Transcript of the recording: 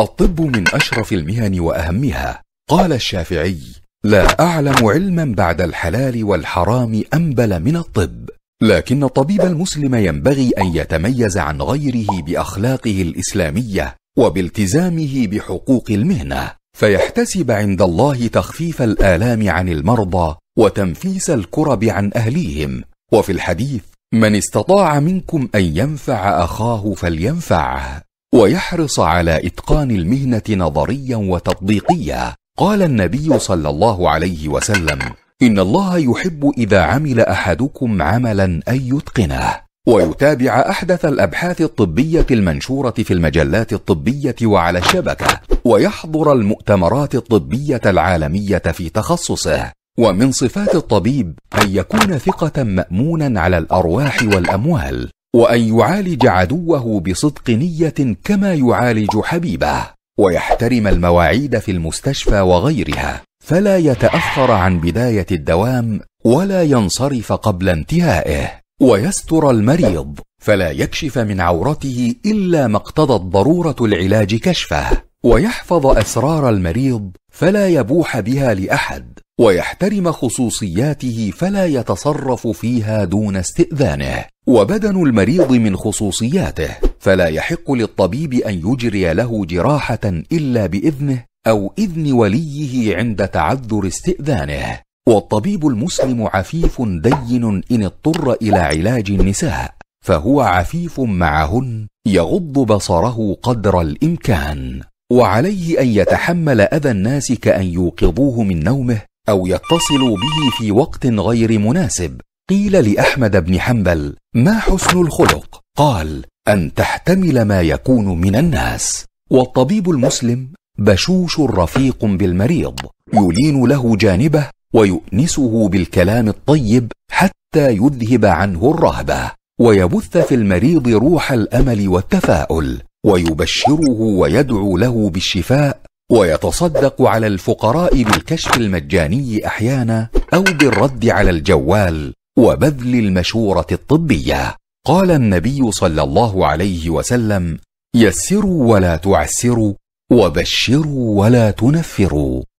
الطب من أشرف المهن وأهمها قال الشافعي لا أعلم علما بعد الحلال والحرام أنبل من الطب لكن الطبيب المسلم ينبغي أن يتميز عن غيره بأخلاقه الإسلامية وبالتزامه بحقوق المهنة فيحتسب عند الله تخفيف الآلام عن المرضى وتنفيس الكرب عن أهليهم وفي الحديث من استطاع منكم أن ينفع أخاه فلينفعه ويحرص على اتقان المهنه نظريا وتطبيقيا قال النبي صلى الله عليه وسلم ان الله يحب اذا عمل احدكم عملا ان يتقنه ويتابع احدث الابحاث الطبيه المنشوره في المجلات الطبيه وعلى الشبكه ويحضر المؤتمرات الطبيه العالميه في تخصصه ومن صفات الطبيب ان يكون ثقه مامونا على الارواح والاموال وان يعالج عدوه بصدق نيه كما يعالج حبيبه ويحترم المواعيد في المستشفى وغيرها فلا يتاخر عن بدايه الدوام ولا ينصرف قبل انتهائه ويستر المريض فلا يكشف من عورته الا ما اقتضت ضروره العلاج كشفه ويحفظ اسرار المريض فلا يبوح بها لاحد ويحترم خصوصياته فلا يتصرف فيها دون استئذانه وبدن المريض من خصوصياته فلا يحق للطبيب ان يجري له جراحه الا باذنه او اذن وليه عند تعذر استئذانه والطبيب المسلم عفيف دين ان اضطر الى علاج النساء فهو عفيف معهن يغض بصره قدر الامكان وعليه ان يتحمل اذى الناس كان يوقظوه من نومه او يتصلوا به في وقت غير مناسب قيل لاحمد بن حنبل ما حسن الخلق قال ان تحتمل ما يكون من الناس والطبيب المسلم بشوش رفيق بالمريض يلين له جانبه ويؤنسه بالكلام الطيب حتى يذهب عنه الرهبه ويبث في المريض روح الامل والتفاؤل ويبشره ويدعو له بالشفاء ويتصدق على الفقراء بالكشف المجاني احيانا او بالرد على الجوال وبذل المشوره الطبيه قال النبي صلى الله عليه وسلم يسروا ولا تعسروا وبشروا ولا تنفروا